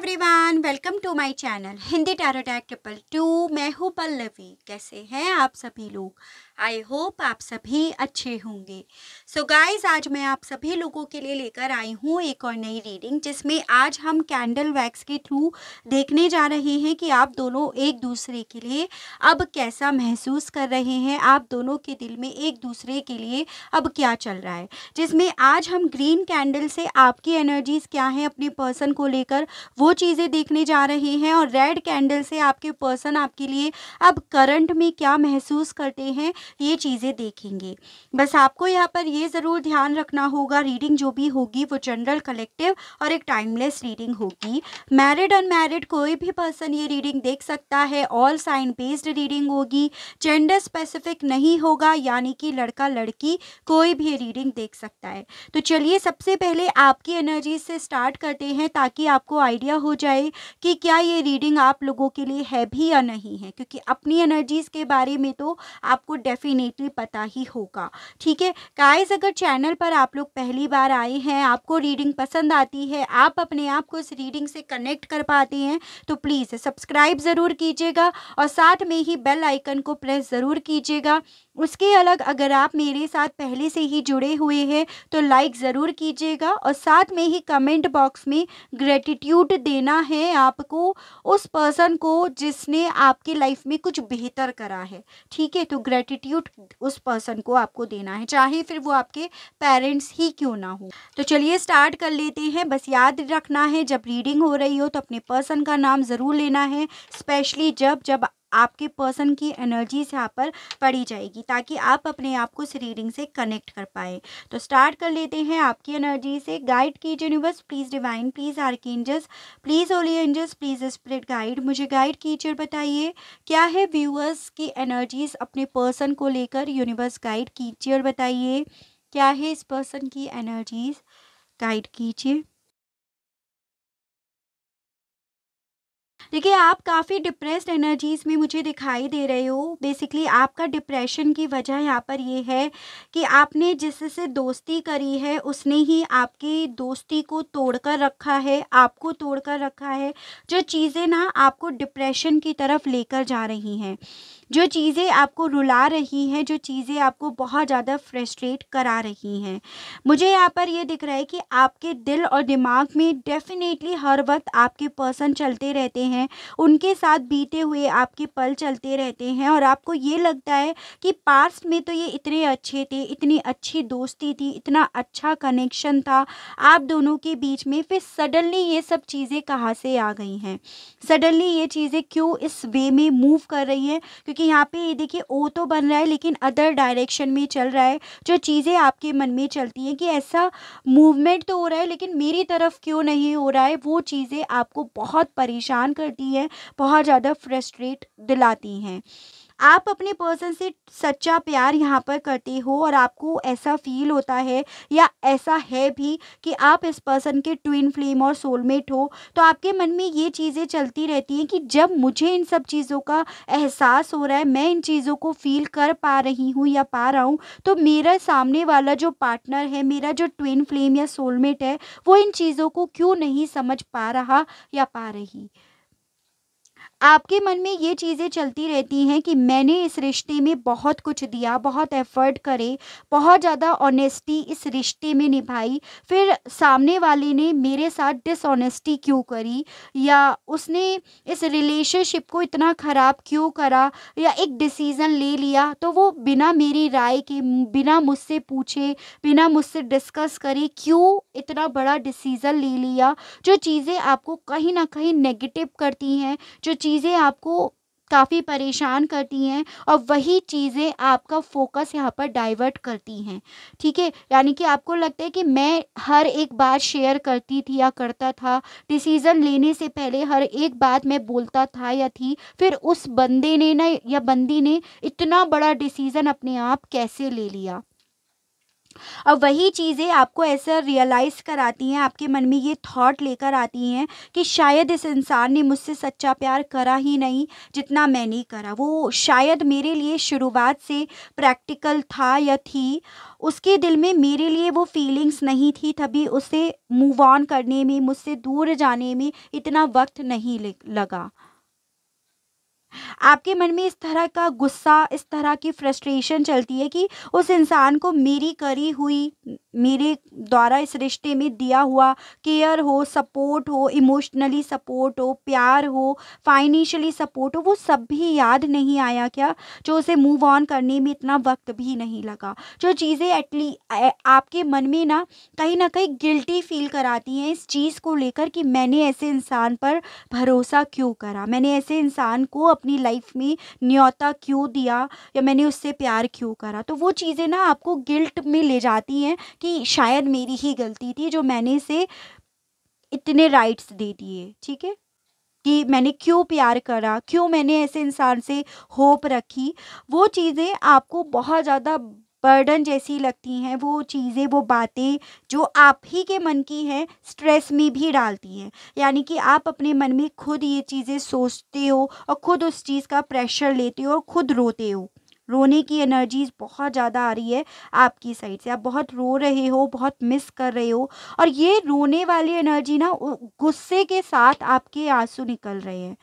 everyone welcome to my channel Hindi tarot triple two मैं हूँ पल्लवी कैसे हैं आप सभी लोग आई होप आप सभी अच्छे होंगे सो so गाइज आज मैं आप सभी लोगों के लिए लेकर आई हूँ एक और नई रीडिंग जिसमें आज हम कैंडल वैक्स के थ्रू देखने जा रहे हैं कि आप दोनों एक दूसरे के लिए अब कैसा महसूस कर रहे हैं आप दोनों के दिल में एक दूसरे के लिए अब क्या चल रहा है जिसमें आज हम ग्रीन कैंडल से आपकी एनर्जीज क्या हैं अपने पर्सन को लेकर वो चीज़ें देखने जा रहे हैं और रेड कैंडल से आपके पर्सन आपके लिए अब करंट में क्या महसूस करते हैं ये चीज़ें देखेंगे बस आपको यहाँ पर ये ज़रूर ध्यान रखना होगा रीडिंग जो भी होगी वो जनरल कलेक्टिव और एक टाइमलेस रीडिंग होगी मैरिड अनमैरिड कोई भी पर्सन ये रीडिंग देख सकता है ऑल साइन बेस्ड रीडिंग होगी जेंडर स्पेसिफिक नहीं होगा यानी कि लड़का लड़की कोई भी रीडिंग देख सकता है तो चलिए सबसे पहले आपकी एनर्जी से स्टार्ट करते हैं ताकि आपको आइडिया हो जाए कि क्या ये रीडिंग आप लोगों के लिए है भी या नहीं है क्योंकि अपनी एनर्जीज़ के बारे में तो आपको डेफ डेफिनेटली पता ही होगा ठीक है गाइस अगर चैनल पर आप लोग पहली बार आए हैं आपको रीडिंग पसंद आती है आप अपने आप को इस रीडिंग से कनेक्ट कर पाते हैं तो प्लीज़ सब्सक्राइब ज़रूर कीजिएगा और साथ में ही बेल आइकन को प्रेस ज़रूर कीजिएगा उसके अलग अगर आप मेरे साथ पहले से ही जुड़े हुए हैं तो लाइक ज़रूर कीजिएगा और साथ में ही कमेंट बॉक्स में ग्रेटिट्यूड देना है आपको उस पर्सन को जिसने आपके लाइफ में कुछ बेहतर करा है ठीक है तो ग्रेटिट्यूड उस पर्सन को आपको देना है चाहे फिर वो आपके पेरेंट्स ही क्यों ना हो तो चलिए स्टार्ट कर लेते हैं बस याद रखना है जब रीडिंग हो रही हो तो अपने पर्सन का नाम ज़रूर लेना है स्पेशली जब जब आपके पर्सन की एनर्जीज यहाँ पर पड़ी जाएगी ताकि आप अपने आप को इस रीडिंग से कनेक्ट कर पाए तो स्टार्ट कर लेते हैं आपकी एनर्जी से गाइड कीजिए universe please divine please archangels please holy angels please spirit guide मुझे गाइड कीजिए बताइए क्या है व्यूअर्स की एनर्जीज अपने पर्सन को लेकर यूनिवर्स गाइड कीजिए और बताइए क्या है इस पर्सन की एनर्जीज गाइड कीजिए देखिए आप काफ़ी डिप्रेस्ड एनर्जीज़ में मुझे दिखाई दे रहे हो बेसिकली आपका डिप्रेशन की वजह यहाँ पर ये है कि आपने जिससे दोस्ती करी है उसने ही आपकी दोस्ती को तोड़कर रखा है आपको तोड़कर रखा है जो चीज़ें ना आपको डिप्रेशन की तरफ लेकर जा रही हैं जो चीज़ें आपको रुला रही हैं जो चीज़ें आपको बहुत ज़्यादा फ्रस्ट्रेट करा रही हैं मुझे यहाँ पर ये दिख रहा है कि आपके दिल और दिमाग में डेफिनेटली हर वक्त आपके पर्सन चलते रहते हैं उनके साथ बीते हुए आपके पल चलते रहते हैं और आपको ये लगता है कि पास्ट में तो ये इतने अच्छे थे इतनी अच्छी दोस्ती थी इतना अच्छा कनेक्शन था आप दोनों के बीच में फिर सडनली ये सब चीज़ें कहाँ से आ गई हैं सडनली ये चीज़ें क्यों इस वे में मूव कर रही हैं क्योंकि क्योंकि यहाँ पे ये देखिए ओ तो बन रहा है लेकिन अदर डायरेक्शन में चल रहा है जो चीज़ें आपके मन में चलती हैं कि ऐसा मूवमेंट तो हो रहा है लेकिन मेरी तरफ क्यों नहीं हो रहा है वो चीज़ें आपको बहुत परेशान करती हैं बहुत ज़्यादा फ्रस्ट्रेट दिलाती हैं आप अपने पर्सन से सच्चा प्यार यहाँ पर करते हो और आपको ऐसा फील होता है या ऐसा है भी कि आप इस पर्सन के ट्विन फ्लेम और सोलमेट हो तो आपके मन में ये चीज़ें चलती रहती हैं कि जब मुझे इन सब चीज़ों का एहसास हो रहा है मैं इन चीज़ों को फील कर पा रही हूँ या पा रहा हूँ तो मेरा सामने वाला जो पार्टनर है मेरा जो ट्विन फ्लेम या सोलमेट है वो इन चीज़ों को क्यों नहीं समझ पा रहा या पा रही आपके मन में ये चीज़ें चलती रहती हैं कि मैंने इस रिश्ते में बहुत कुछ दिया बहुत एफर्ट करे बहुत ज़्यादा ऑनेस्टी इस रिश्ते में निभाई फिर सामने वाले ने मेरे साथ डिसऑनेस्टी क्यों करी या उसने इस रिलेशनशिप को इतना ख़राब क्यों करा या एक डिसीज़न ले लिया तो वो बिना मेरी राय के बिना मुझसे पूछे बिना मुझसे डिस्कस करे क्यों इतना बड़ा डिसीज़न ले लिया जो चीज़ें आपको कहीं ना कहीं नेगेटिव करती हैं जो चीज़ चीज़ें आपको काफ़ी परेशान करती हैं और वही चीज़ें आपका फोकस यहाँ पर डाइवर्ट करती हैं ठीक है यानी कि आपको लगता है कि मैं हर एक बात शेयर करती थी या करता था डिसीज़न लेने से पहले हर एक बात मैं बोलता था या थी फिर उस बंदे ने ना या बंदी ने इतना बड़ा डिसीज़न अपने आप कैसे ले लिया अब वही चीज़ें आपको ऐसा रियलाइज़ कराती हैं आपके मन में ये थॉट लेकर आती हैं कि शायद इस इंसान ने मुझसे सच्चा प्यार करा ही नहीं जितना मैंने करा वो शायद मेरे लिए शुरुआत से प्रैक्टिकल था या थी उसके दिल में मेरे लिए वो फीलिंग्स नहीं थी तभी उसे मूव ऑन करने में मुझसे दूर जाने में इतना वक्त नहीं लगा आपके मन में इस तरह का गुस्सा इस तरह की फ्रस्ट्रेशन चलती है कि उस इंसान को मेरी करी हुई मेरे द्वारा इस रिश्ते में दिया हुआ केयर हो सपोर्ट हो इमोशनली सपोर्ट हो प्यार हो फाइनेंशियली सपोर्ट हो वो सब भी याद नहीं आया क्या जो उसे मूव ऑन करने में इतना वक्त भी नहीं लगा जो चीज़ें एटली आपके मन में ना कहीं ना कहीं गिल्टी फील कराती हैं इस चीज़ को लेकर कि मैंने ऐसे इंसान पर भरोसा क्यों करा मैंने ऐसे इंसान को अपनी लाइफ में न्योता क्यों दिया या मैंने उससे प्यार क्यों करा तो वो चीज़ें ना आपको गिल्ट में ले जाती हैं कि शायद मेरी ही गलती थी जो मैंने इसे इतने राइट्स दे दिए ठीक है कि मैंने क्यों प्यार करा क्यों मैंने ऐसे इंसान से होप रखी वो चीज़ें आपको बहुत ज़्यादा बर्डन जैसी लगती हैं वो चीज़ें वो बातें जो आप ही के मन की हैं स्ट्रेस में भी डालती हैं यानी कि आप अपने मन में खुद ये चीज़ें सोचते हो और ख़ुद उस चीज़ का प्रेशर लेते हो और ख़ुद रोते हो रोने की एनर्जीज बहुत ज़्यादा आ रही है आपकी साइड से आप बहुत रो रहे हो बहुत मिस कर रहे हो और ये रोने वाली एनर्जी ना गुस्से के साथ आपके आंसू निकल रहे हैं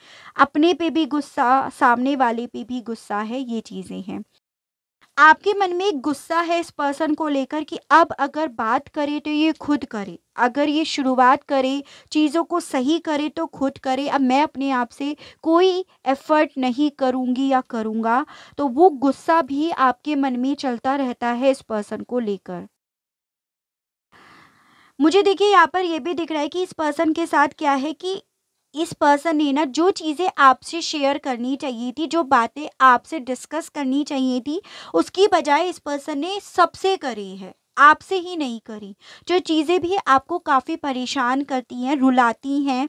अपने पे भी गुस्सा सामने वाले पे भी गुस्सा है ये चीज़ें हैं आपके मन में एक गुस्सा है इस पर्सन को लेकर कि अब अगर बात करे तो ये खुद करे अगर ये शुरुआत करे चीज़ों को सही करे तो खुद करे अब मैं अपने आप से कोई एफर्ट नहीं करूँगी या करूँगा तो वो गुस्सा भी आपके मन में चलता रहता है इस पर्सन को लेकर मुझे देखिए यहाँ पर ये भी दिख रहा है कि इस पर्सन के साथ क्या है कि इस पर्सन ने ना जो चीज़ें आपसे शेयर करनी चाहिए थी जो बातें आपसे डिस्कस करनी चाहिए थी उसकी बजाय इस पर्सन ने सबसे करी है आपसे ही नहीं करी जो चीज़ें भी आपको काफ़ी परेशान करती हैं रुलाती हैं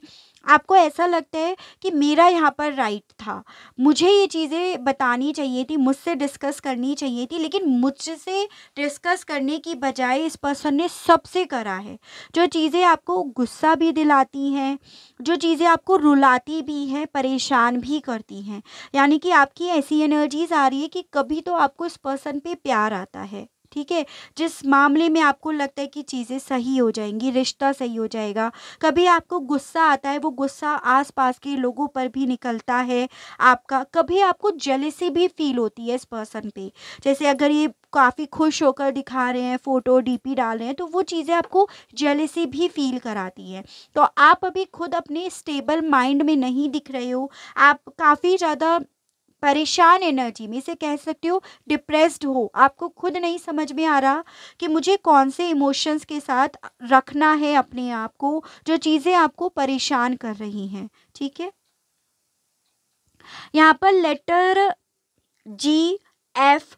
आपको ऐसा लगता है कि मेरा यहाँ पर राइट था मुझे ये चीज़ें बतानी चाहिए थी मुझसे डिस्कस करनी चाहिए थी लेकिन मुझसे डिस्कस करने की बजाय इस पर्सन ने सबसे करा है जो चीज़ें आपको गुस्सा भी दिलाती हैं जो चीज़ें आपको रुलाती भी हैं परेशान भी करती हैं यानी कि आपकी ऐसी एनर्जीज़ आ रही है कि कभी तो आपको इस पर्सन पर प्यार आता है ठीक है जिस मामले में आपको लगता है कि चीज़ें सही हो जाएंगी रिश्ता सही हो जाएगा कभी आपको गुस्सा आता है वो गुस्सा आसपास के लोगों पर भी निकलता है आपका कभी आपको जेलेसी भी फील होती है इस पर्सन पे जैसे अगर ये काफ़ी खुश होकर दिखा रहे हैं फ़ोटो डीपी डाल रहे हैं तो वो चीज़ें आपको जेलेसी भी फील कराती है तो आप अभी खुद अपने स्टेबल माइंड में नहीं दिख रहे हो आप काफ़ी ज़्यादा परेशान एनर्जी में इसे कह सकते हो डिप्रेस्ड हो आपको खुद नहीं समझ में आ रहा कि मुझे कौन से इमोशंस के साथ रखना है अपने आप को जो चीज़ें आपको परेशान कर रही हैं ठीक है यहाँ पर लेटर जी एफ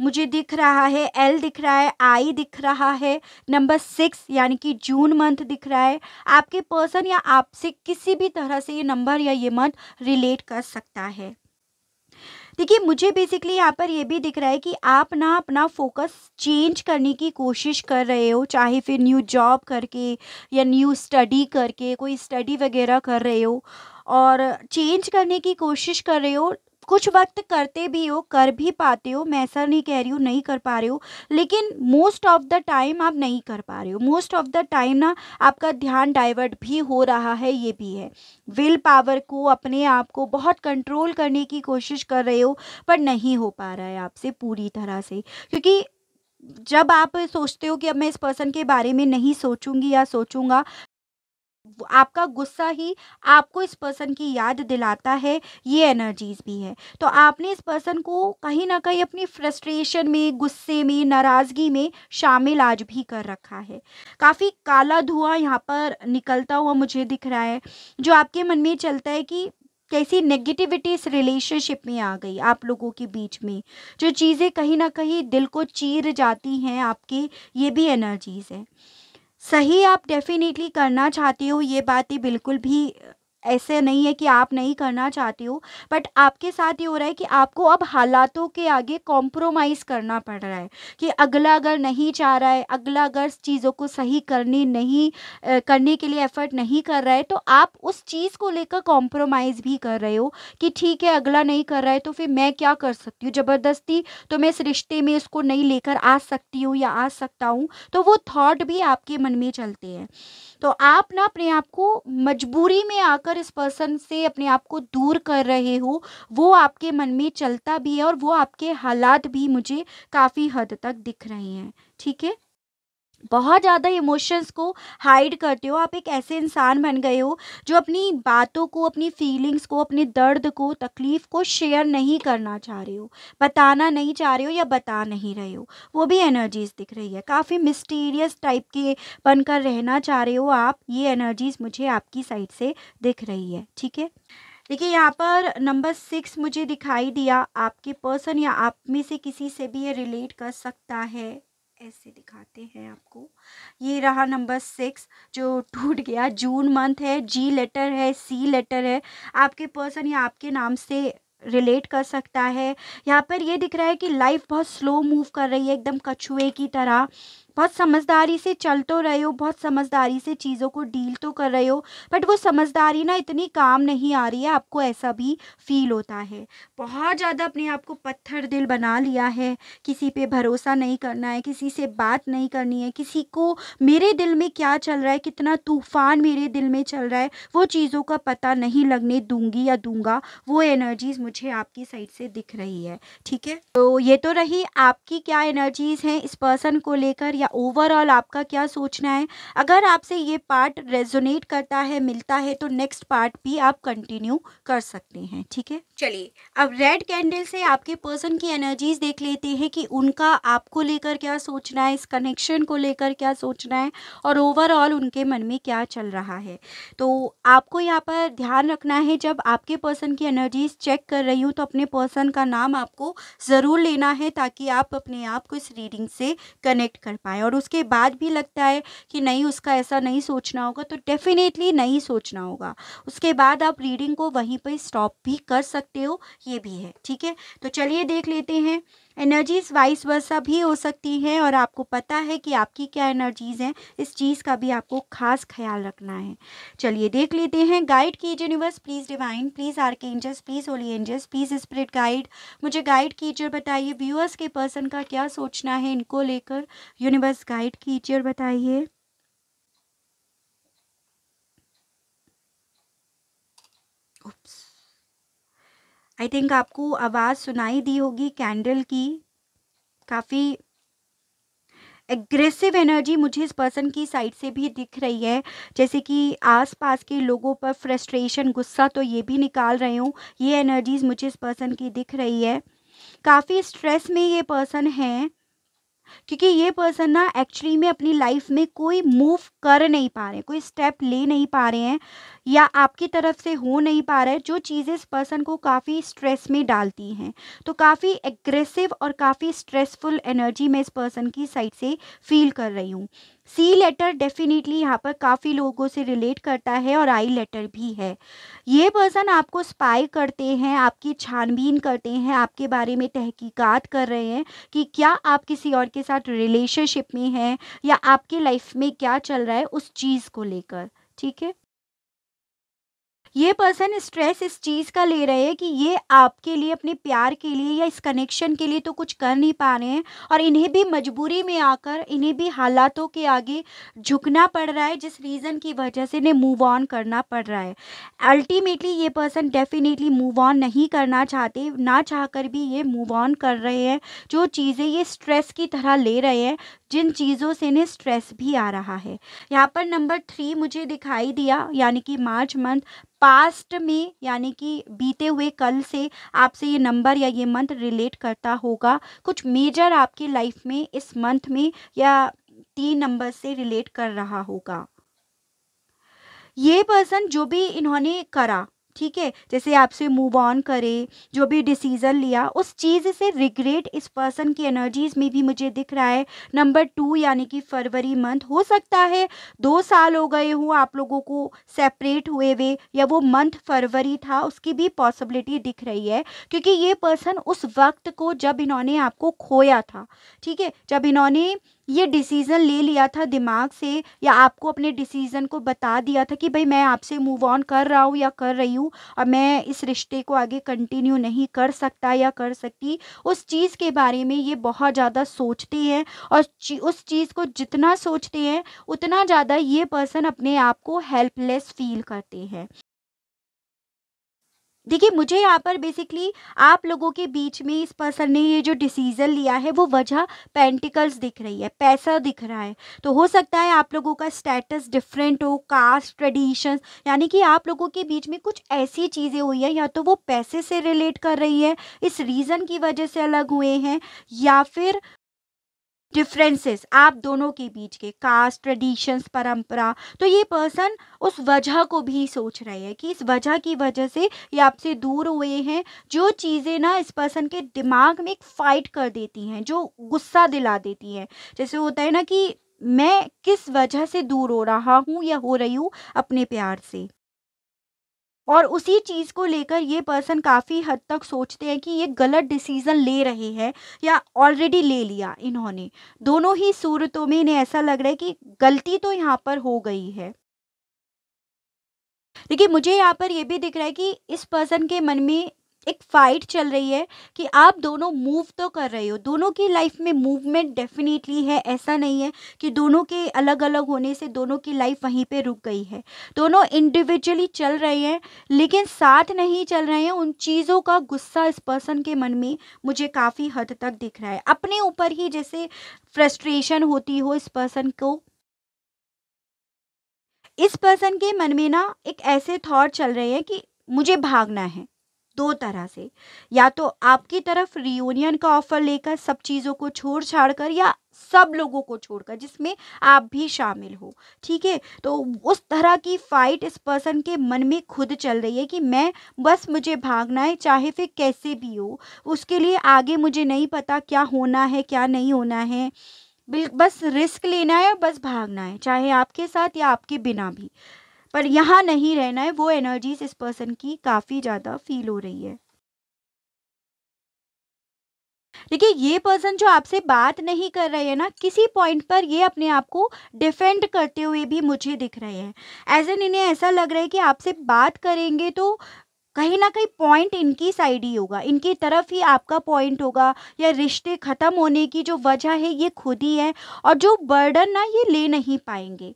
मुझे दिख रहा है एल दिख रहा है आई दिख रहा है नंबर सिक्स यानी कि जून मंथ दिख रहा है आपके पर्सन या आपसे किसी भी तरह से ये नंबर या ये मंथ रिलेट कर सकता है देखिए मुझे बेसिकली यहाँ पर ये भी दिख रहा है कि आप ना अपना फोकस चेंज करने की कोशिश कर रहे हो चाहे फिर न्यू जॉब करके या न्यू स्टडी करके कोई स्टडी वगैरह कर रहे हो और चेंज करने की कोशिश कर रहे हो कुछ वक्त करते भी हो कर भी पाते हो मैं ऐसा नहीं कह रही हूँ नहीं कर पा रहे हो लेकिन मोस्ट ऑफ द टाइम आप नहीं कर पा रहे हो मोस्ट ऑफ द टाइम ना आपका ध्यान डाइवर्ट भी हो रहा है ये भी है विल पावर को अपने आप को बहुत कंट्रोल करने की कोशिश कर रहे हो पर नहीं हो पा रहा है आपसे पूरी तरह से क्योंकि जब आप सोचते हो कि अब मैं इस पर्सन के बारे में नहीं सोचूंगी या सोचूंगा आपका गुस्सा ही आपको इस पर्सन की याद दिलाता है ये एनर्जीज भी है तो आपने इस पर्सन को कहीं ना कहीं अपनी फ्रस्ट्रेशन में गुस्से में नाराज़गी में शामिल आज भी कर रखा है काफ़ी काला धुआं यहाँ पर निकलता हुआ मुझे दिख रहा है जो आपके मन में चलता है कि कैसी नेगेटिविटी इस रिलेशनशिप में आ गई आप लोगों के बीच में जो चीज़ें कहीं ना कहीं दिल को चीर जाती हैं आपके ये भी एनर्जीज़ हैं सही आप डेफिनेटली करना चाहते हो ये बातें बिल्कुल भी ऐसे नहीं है कि आप नहीं करना चाहती हो बट आपके साथ ये हो रहा है कि आपको अब हालातों के आगे कॉम्प्रोमाइज़ करना पड़ रहा है कि अगला अगर नहीं चाह रहा है अगला अगर चीज़ों को सही करने नहीं करने के लिए एफर्ट नहीं कर रहा है तो आप उस चीज़ को लेकर कॉम्प्रोमाइज़ भी कर रहे हो कि ठीक है अगला नहीं कर रहा है तो फिर मैं क्या कर सकती हूँ ज़बरदस्ती तो मैं इस रिश्ते में इसको नहीं लेकर आ सकती हूँ या आ सकता हूँ तो वो थाट भी आपके मन में चलते हैं तो आप ना अपने आप को मजबूरी में आकर अगर इस पर्सन से अपने आप को दूर कर रहे हो वो आपके मन में चलता भी है और वो आपके हालात भी मुझे काफ़ी हद तक दिख रहे हैं ठीक है बहुत ज़्यादा इमोशंस को हाइड करते हो आप एक ऐसे इंसान बन गए हो जो अपनी बातों को अपनी फीलिंग्स को अपने दर्द को तकलीफ़ को शेयर नहीं करना चाह रहे हो बताना नहीं चाह रहे हो या बता नहीं रहे हो वो भी एनर्जीज़ दिख रही है काफ़ी मिस्टीरियस टाइप के बनकर रहना चाह रहे हो आप ये एनर्जीज़ मुझे आपकी साइड से दिख रही है ठीक है देखिए यहाँ पर नंबर सिक्स मुझे दिखाई दिया आपके पर्सन या आप में से किसी से भी ये रिलेट कर सकता है ऐसे दिखाते हैं आपको ये रहा नंबर सिक्स जो टूट गया जून मंथ है जी लेटर है सी लेटर है आपके पर्सन या आपके नाम से रिलेट कर सकता है यहाँ पर ये दिख रहा है कि लाइफ बहुत स्लो मूव कर रही है एकदम कछुए की तरह बहुत समझदारी से चल तो रहे हो बहुत समझदारी से चीज़ों को डील तो कर रहे हो बट वो समझदारी ना इतनी काम नहीं आ रही है आपको ऐसा भी फील होता है बहुत ज़्यादा अपने आप को पत्थर दिल बना लिया है किसी पे भरोसा नहीं करना है किसी से बात नहीं करनी है किसी को मेरे दिल में क्या चल रहा है कितना तूफान मेरे दिल में चल रहा है वो चीज़ों का पता नहीं लगने दूंगी या दूंगा वो एनर्जीज़ मुझे आपकी साइड से दिख रही है ठीक है तो ये तो रही आपकी क्या एनर्जीज़ हैं इस पर्सन को लेकर या या ओवरऑल आपका क्या सोचना है अगर आपसे ये पार्ट रेजोनेट करता है मिलता है तो नेक्स्ट पार्ट भी आप कंटिन्यू कर सकते हैं ठीक है चलिए अब रेड कैंडल से आपके पर्सन की एनर्जीज देख लेते हैं कि उनका आपको लेकर क्या सोचना है इस कनेक्शन को लेकर क्या सोचना है और ओवरऑल उनके मन में क्या चल रहा है तो आपको यहाँ पर ध्यान रखना है जब आपके पर्सन की एनर्जीज चेक कर रही हूँ तो अपने पर्सन का नाम आपको ज़रूर लेना है ताकि आप अपने आप को इस रीडिंग से कनेक्ट कर पाए है और उसके बाद भी लगता है कि नहीं उसका ऐसा नहीं सोचना होगा तो डेफिनेटली नहीं सोचना होगा उसके बाद आप रीडिंग को वहीं पर स्टॉप भी कर सकते हो ये भी है ठीक है तो चलिए देख लेते हैं एनर्जीज़ वाइस वर्सा भी हो सकती हैं और आपको पता है कि आपकी क्या एनर्जीज़ हैं इस चीज़ का भी आपको खास ख्याल रखना है चलिए देख लेते हैं गाइड कीजिए universe please divine please archangels please holy angels please spirit guide मुझे गाइड कीजिए बताइए व्यूअर्स के पर्सन का क्या सोचना है इनको लेकर यूनिवर्स गाइड कीजिए और बताइए आई थिंक आपको आवाज़ सुनाई दी होगी कैंडल की काफ़ी एग्रेसिव एनर्जी मुझे इस पर्सन की साइड से भी दिख रही है जैसे कि आसपास के लोगों पर फ्रस्ट्रेशन गुस्सा तो ये भी निकाल रहे हूँ ये एनर्जीज मुझे इस पर्सन की दिख रही है काफ़ी स्ट्रेस में ये पर्सन है क्योंकि ये पर्सन ना एक्चुअली में अपनी लाइफ में कोई मूव कर नहीं पा रहे कोई स्टेप ले नहीं पा रहे हैं या आपकी तरफ से हो नहीं पा रहा है जो चीज़ें इस पर्सन को काफ़ी स्ट्रेस में डालती हैं तो काफ़ी एग्रेसिव और काफ़ी स्ट्रेसफुल एनर्जी मैं इस पर्सन की साइड से फील कर रही हूँ सी लेटर डेफिनेटली यहाँ पर काफ़ी लोगों से रिलेट करता है और आई लेटर भी है ये पर्सन आपको स्पाई करते हैं आपकी छानबीन करते हैं आपके बारे में तहकीकात कर रहे हैं कि क्या आप किसी और के साथ रिलेशनशिप में हैं या आपके लाइफ में क्या चल रहा है उस चीज़ को लेकर ठीक है ये पर्सन स्ट्रेस इस चीज़ का ले रहे हैं कि ये आपके लिए अपने प्यार के लिए या इस कनेक्शन के लिए तो कुछ कर नहीं पा रहे हैं और इन्हें भी मजबूरी में आकर इन्हें भी हालातों के आगे झुकना पड़ रहा है जिस रीज़न की वजह से इन्हें मूव ऑन करना पड़ रहा है अल्टीमेटली ये पर्सन डेफिनेटली मूव ऑन नहीं करना चाहते ना चाह कर भी ये मूव ऑन कर रहे हैं जो चीज़ें ये स्ट्रेस की तरह ले रहे हैं जिन चीज़ों से इन्हें स्ट्रेस भी आ रहा है यहाँ पर नंबर थ्री मुझे दिखाई दिया यानी कि मार्च मंथ पास्ट में यानी कि बीते हुए कल से आपसे ये नंबर या ये मंथ रिलेट करता होगा कुछ मेजर आपकी लाइफ में इस मंथ में या तीन नंबर से रिलेट कर रहा होगा ये पर्सन जो भी इन्होंने करा ठीक है जैसे आपसे मूव ऑन करे जो भी डिसीज़न लिया उस चीज़ से रिग्रेट इस पर्सन की एनर्जीज़ में भी मुझे दिख रहा है नंबर टू यानी कि फरवरी मंथ हो सकता है दो साल हो गए हों आप लोगों को सेपरेट हुए हुए या वो मंथ फरवरी था उसकी भी पॉसिबिलिटी दिख रही है क्योंकि ये पर्सन उस वक्त को जब इन्होंने आपको खोया था ठीक है जब इन्होंने ये डिसीज़न ले लिया था दिमाग से या आपको अपने डिसीज़न को बता दिया था कि भाई मैं आपसे मूव ऑन कर रहा हूँ या कर रही हूँ और मैं इस रिश्ते को आगे कंटिन्यू नहीं कर सकता या कर सकती उस चीज़ के बारे में ये बहुत ज़्यादा सोचते हैं और उस चीज़ को जितना सोचते हैं उतना ज़्यादा ये पर्सन अपने आप को हेल्पलेस फील करते हैं देखिए मुझे यहाँ पर बेसिकली आप लोगों के बीच में इस पर्सन ने ये जो डिसीज़न लिया है वो वजह पेंटिकल्स दिख रही है पैसा दिख रहा है तो हो सकता है आप लोगों का स्टेटस डिफरेंट हो कास्ट ट्रेडिशंस यानी कि आप लोगों के बीच में कुछ ऐसी चीज़ें हुई हैं या तो वो पैसे से रिलेट कर रही है इस रीज़न की वजह से अलग हुए हैं या फिर डिफरेंसेस आप दोनों के बीच के कास्ट ट्रेडिशंस परंपरा तो ये पर्सन उस वजह को भी सोच रहे हैं कि इस वजह की वजह से ये आपसे दूर हुए हैं जो चीज़ें ना इस पर्सन के दिमाग में एक फ़ाइट कर देती हैं जो गुस्सा दिला देती हैं जैसे होता है ना कि मैं किस वजह से दूर हो रहा हूँ या हो रही हूँ अपने प्यार से और उसी चीज़ को लेकर ये पर्सन काफ़ी हद तक सोचते हैं कि ये गलत डिसीज़न ले रहे हैं या ऑलरेडी ले लिया इन्होंने दोनों ही सूरतों में इन्हें ऐसा लग रहा है कि गलती तो यहाँ पर हो गई है देखिए मुझे यहाँ पर यह भी दिख रहा है कि इस पर्सन के मन में एक फाइट चल रही है कि आप दोनों मूव तो कर रहे हो दोनों की लाइफ में मूवमेंट डेफिनेटली है ऐसा नहीं है कि दोनों के अलग अलग होने से दोनों की लाइफ वहीं पे रुक गई है दोनों इंडिविजुअली चल रहे हैं लेकिन साथ नहीं चल रहे हैं उन चीज़ों का गुस्सा इस पर्सन के मन में मुझे काफ़ी हद तक दिख रहा है अपने ऊपर ही जैसे फ्रस्ट्रेशन होती हो इस पर्सन को इस पर्सन के मन में ना एक ऐसे थाट चल रहे हैं कि मुझे भागना है दो तरह से या तो आपकी तरफ रियूनियन का ऑफर लेकर सब चीज़ों को छोड़ छाड़ कर या सब लोगों को छोड़कर जिसमें आप भी शामिल हो ठीक है तो उस तरह की फाइट इस पर्सन के मन में खुद चल रही है कि मैं बस मुझे भागना है चाहे फिर कैसे भी हो उसके लिए आगे मुझे नहीं पता क्या होना है क्या नहीं होना है बिल बस रिस्क लेना है बस भागना है चाहे आपके साथ या आपके बिना भी पर यहाँ नहीं रहना है वो एनर्जीज इस पर्सन की काफ़ी ज़्यादा फील हो रही है देखिए ये पर्सन जो आपसे बात नहीं कर रहे हैं ना किसी पॉइंट पर ये अपने आप को डिफेंड करते हुए भी मुझे दिख रहे हैं एज एन इन्हें ऐसा लग रहा है कि आपसे बात करेंगे तो कहीं ना कहीं पॉइंट इनकी साइड ही होगा इनकी तरफ ही आपका पॉइंट होगा या रिश्ते ख़त्म होने की जो वजह है ये खुद ही है और जो बर्डन ना ये ले नहीं पाएंगे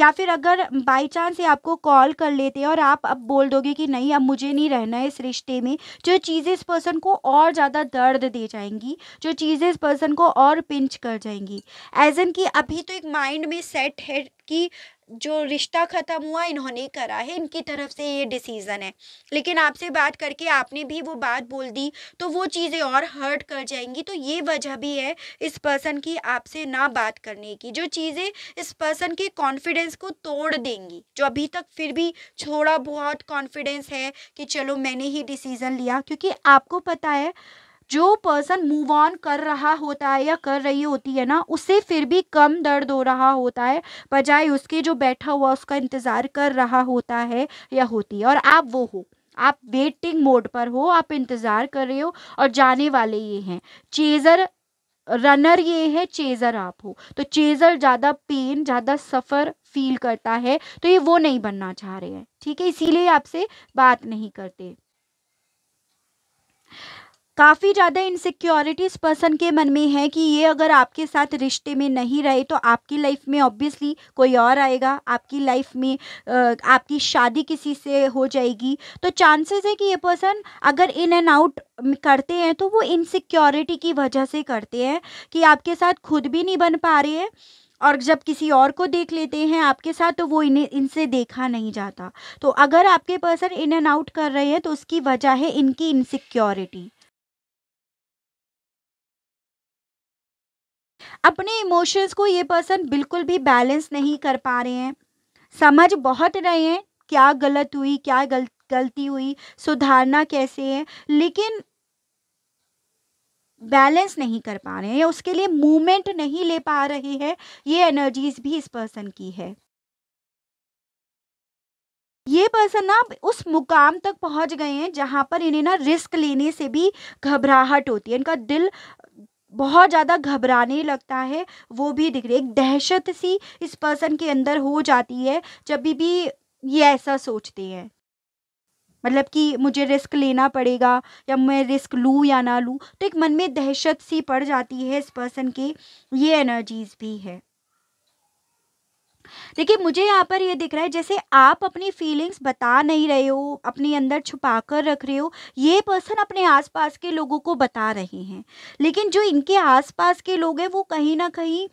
या फिर अगर बाई चांस ये आपको कॉल कर लेते हैं और आप अब बोल दोगे कि नहीं अब मुझे नहीं रहना है इस रिश्ते में जो चीज़ें इस पर्सन को और ज़्यादा दर्द दे जाएंगी जो चीज़ें इस पर्सन को और पिंच कर जाएंगी एज एन कि अभी तो एक माइंड में सेट है कि जो रिश्ता ख़त्म हुआ इन्होंने करा है इनकी तरफ से ये डिसीज़न है लेकिन आपसे बात करके आपने भी वो बात बोल दी तो वो चीज़ें और हर्ट कर जाएंगी तो ये वजह भी है इस पर्सन की आपसे ना बात करने की जो चीज़ें इस पर्सन के कॉन्फिडेंस को तोड़ देंगी जो अभी तक फिर भी थोड़ा बहुत कॉन्फिडेंस है कि चलो मैंने ही डिसीज़न लिया क्योंकि आपको पता है जो पर्सन मूव ऑन कर रहा होता है या कर रही होती है ना उसे फिर भी कम दर्द हो रहा होता है बजाय उसके जो बैठा हुआ उसका इंतज़ार कर रहा होता है या होती है और आप वो हो आप वेटिंग मोड पर हो आप इंतज़ार कर रहे हो और जाने वाले ये हैं चेज़र रनर ये है चेज़र आप हो तो चेज़र ज़्यादा पेन ज़्यादा सफ़र फील करता है तो ये वो नहीं बनना चाह रहे हैं ठीक है इसीलिए आपसे बात नहीं करते काफ़ी ज़्यादा इनसिक्योरिटीज़ पर्सन के मन में है कि ये अगर आपके साथ रिश्ते में नहीं रहे तो आपकी लाइफ में ऑब्वियसली कोई और आएगा आपकी लाइफ में आपकी शादी किसी से हो जाएगी तो चांसेस है कि ये पर्सन अगर इन एंड आउट करते हैं तो वो इनसिक्योरिटी की वजह से करते हैं कि आपके साथ खुद भी नहीं बन पा रहे हैं और जब किसी और को देख लेते हैं आपके साथ तो वो इन्हें इनसे देखा नहीं जाता तो अगर आपके पर्सन इन एंड आउट कर रहे हैं तो उसकी वजह है इनकी इनसिक्योरिटी अपने इमोशंस को ये पर्सन बिल्कुल भी बैलेंस नहीं कर पा रहे हैं समझ बहुत रहे हैं क्या गलत हुई क्या गल, गलती हुई सुधारना कैसे है लेकिन बैलेंस नहीं कर पा रहे हैं उसके लिए मूवमेंट नहीं ले पा रहे हैं ये एनर्जीज भी इस पर्सन की है ये पर्सन ना उस मुकाम तक पहुंच गए हैं जहां पर इन्हें ना रिस्क लेने से भी घबराहट होती है इनका दिल बहुत ज़्यादा घबराने लगता है वो भी दिख रही है एक दहशत सी इस पर्सन के अंदर हो जाती है जब भी ये ऐसा सोचते हैं मतलब कि मुझे रिस्क लेना पड़ेगा या मैं रिस्क लूँ या ना लूँ तो एक मन में दहशत सी पड़ जाती है इस पर्सन के ये एनर्जीज़ भी है देखिए मुझे यहाँ पर ये दिख रहा है जैसे आप अपनी फीलिंग्स बता नहीं रहे हो अपने अंदर छुपा कर रख रहे हो ये पर्सन अपने आसपास के लोगों को बता रहे हैं लेकिन जो इनके आसपास के लोग हैं वो कहीं ना कहीं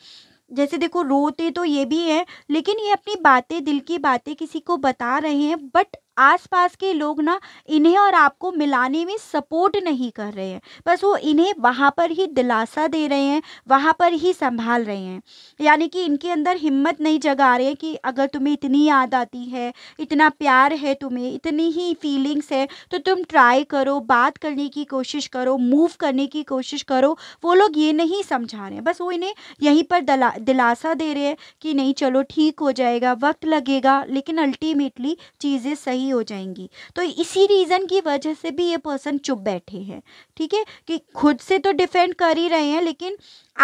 जैसे देखो रोते तो ये भी है लेकिन ये अपनी बातें दिल की बातें किसी को बता रहे हैं बट आसपास के लोग ना इन्हें और आपको मिलाने में सपोर्ट नहीं कर रहे हैं बस वो इन्हें वहाँ पर ही दिलासा दे रहे हैं वहाँ पर ही संभाल रहे हैं यानी कि इनके अंदर हिम्मत नहीं जगा रहे हैं कि अगर तुम्हें इतनी याद आती है इतना प्यार है तुम्हें इतनी ही फीलिंग्स है तो तुम ट्राई करो बात करने की कोशिश करो मूव करने की कोशिश करो वो लोग ये नहीं समझा रहे हैं बस वो इन्हें यहीं पर दला दिलासा दे रहे हैं कि नहीं चलो ठीक हो जाएगा वक्त लगेगा लेकिन अल्टीमेटली चीज़ें सही ही हो जाएंगी तो इसी रीज़न की वजह से भी ये पर्सन चुप बैठे हैं ठीक है कि खुद से तो डिफेंड कर ही रहे हैं लेकिन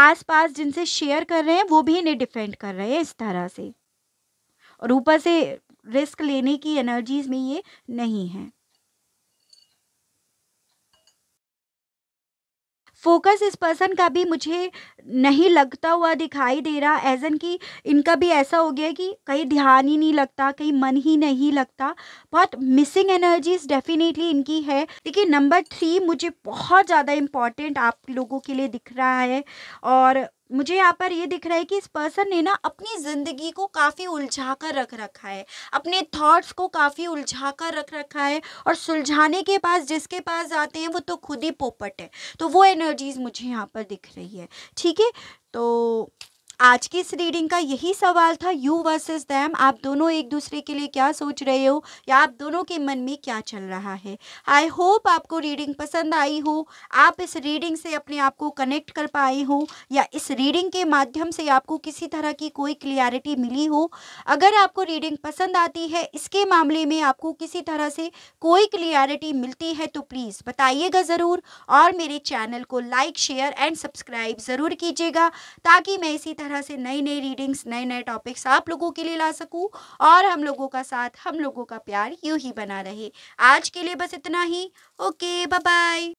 आसपास जिनसे शेयर कर रहे हैं वो भी इन्हें डिफेंड कर रहे हैं इस तरह से और ऊपर से रिस्क लेने की एनर्जीज में ये नहीं है फोकस इस पर्सन का भी मुझे नहीं लगता हुआ दिखाई दे रहा एज एन कि इनका भी ऐसा हो गया कि कहीं ध्यान ही नहीं लगता कहीं मन ही नहीं लगता बहुत मिसिंग एनर्जीज डेफिनेटली इनकी है देखिए नंबर थ्री मुझे बहुत ज़्यादा इम्पॉर्टेंट आप लोगों के लिए दिख रहा है और मुझे यहाँ पर ये दिख रहा है कि इस पर्सन ने ना अपनी ज़िंदगी को काफ़ी उलझा कर रख रखा है अपने थॉट्स को काफ़ी उलझा कर रख रखा है और सुलझाने के पास जिसके पास आते हैं वो तो खुद ही पोपट है तो वो एनर्जीज़ मुझे यहाँ पर दिख रही है ठीक है तो आज की इस रीडिंग का यही सवाल था यू वर्सेस दैम आप दोनों एक दूसरे के लिए क्या सोच रहे हो या आप दोनों के मन में क्या चल रहा है आई होप आपको रीडिंग पसंद आई हो आप इस रीडिंग से अपने आप को कनेक्ट कर पाए हो या इस रीडिंग के माध्यम से आपको किसी तरह की कोई क्लियरिटी मिली हो अगर आपको रीडिंग पसंद आती है इसके मामले में आपको किसी तरह से कोई क्लियरिटी मिलती है तो प्लीज़ बताइएगा ज़रूर और मेरे चैनल को लाइक शेयर एंड सब्सक्राइब ज़रूर कीजिएगा ताकि मैं इसी तरह तरह से नई नई रीडिंग्स नए नए टॉपिक्स आप लोगों के लिए ला सकूं और हम लोगों का साथ हम लोगों का प्यार यूँ ही बना रहे आज के लिए बस इतना ही ओके बाय